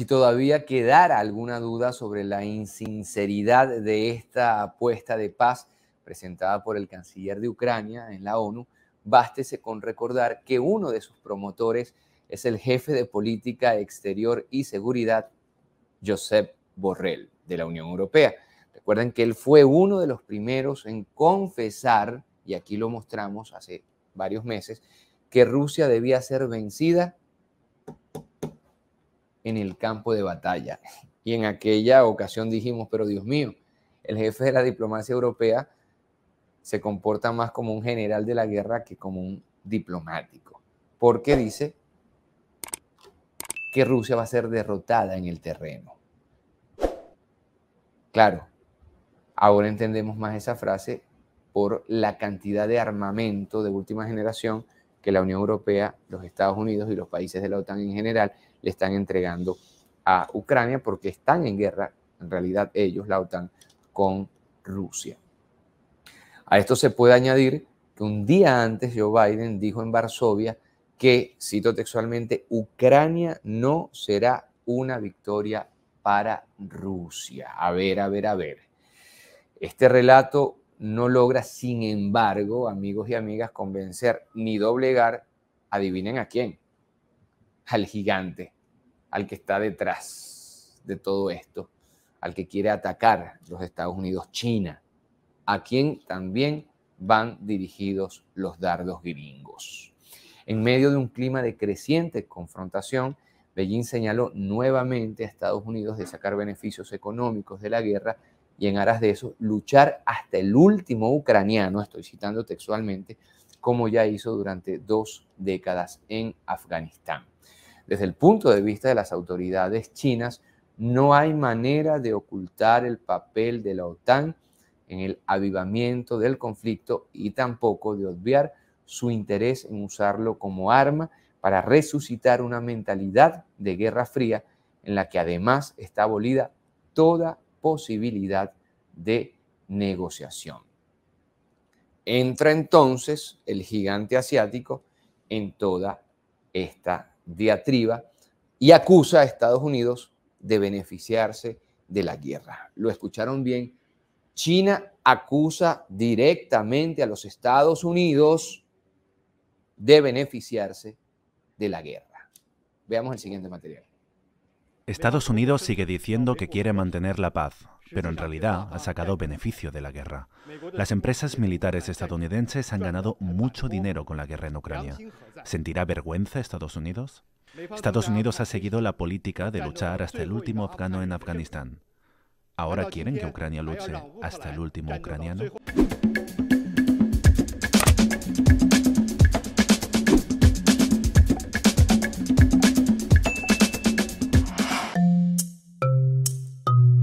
si todavía quedara alguna duda sobre la insinceridad de esta apuesta de paz presentada por el canciller de Ucrania en la ONU, bástese con recordar que uno de sus promotores es el jefe de política exterior y seguridad, Josep Borrell, de la Unión Europea. Recuerden que él fue uno de los primeros en confesar, y aquí lo mostramos hace varios meses, que Rusia debía ser vencida en el campo de batalla. Y en aquella ocasión dijimos, pero Dios mío, el jefe de la diplomacia europea se comporta más como un general de la guerra que como un diplomático, porque dice que Rusia va a ser derrotada en el terreno. Claro, ahora entendemos más esa frase por la cantidad de armamento de última generación que la Unión Europea, los Estados Unidos y los países de la OTAN en general le están entregando a Ucrania porque están en guerra, en realidad ellos, la OTAN, con Rusia. A esto se puede añadir que un día antes Joe Biden dijo en Varsovia que, cito textualmente, Ucrania no será una victoria para Rusia. A ver, a ver, a ver. Este relato no logra, sin embargo, amigos y amigas, convencer ni doblegar, adivinen a quién, al gigante, al que está detrás de todo esto, al que quiere atacar los Estados Unidos, China, a quien también van dirigidos los dardos gringos. En medio de un clima de creciente confrontación, Beijing señaló nuevamente a Estados Unidos de sacar beneficios económicos de la guerra y en aras de eso luchar hasta el último ucraniano, estoy citando textualmente, como ya hizo durante dos décadas en Afganistán. Desde el punto de vista de las autoridades chinas, no hay manera de ocultar el papel de la OTAN en el avivamiento del conflicto y tampoco de obviar su interés en usarlo como arma para resucitar una mentalidad de guerra fría en la que además está abolida toda posibilidad de negociación. Entra entonces el gigante asiático en toda esta diatriba y acusa a Estados Unidos de beneficiarse de la guerra. Lo escucharon bien. China acusa directamente a los Estados Unidos de beneficiarse de la guerra. Veamos el siguiente material. Estados Unidos sigue diciendo que quiere mantener la paz, pero en realidad ha sacado beneficio de la guerra. Las empresas militares estadounidenses han ganado mucho dinero con la guerra en Ucrania. ¿Sentirá vergüenza Estados Unidos? Estados Unidos ha seguido la política de luchar hasta el último afgano en Afganistán. ¿Ahora quieren que Ucrania luche hasta el último ucraniano?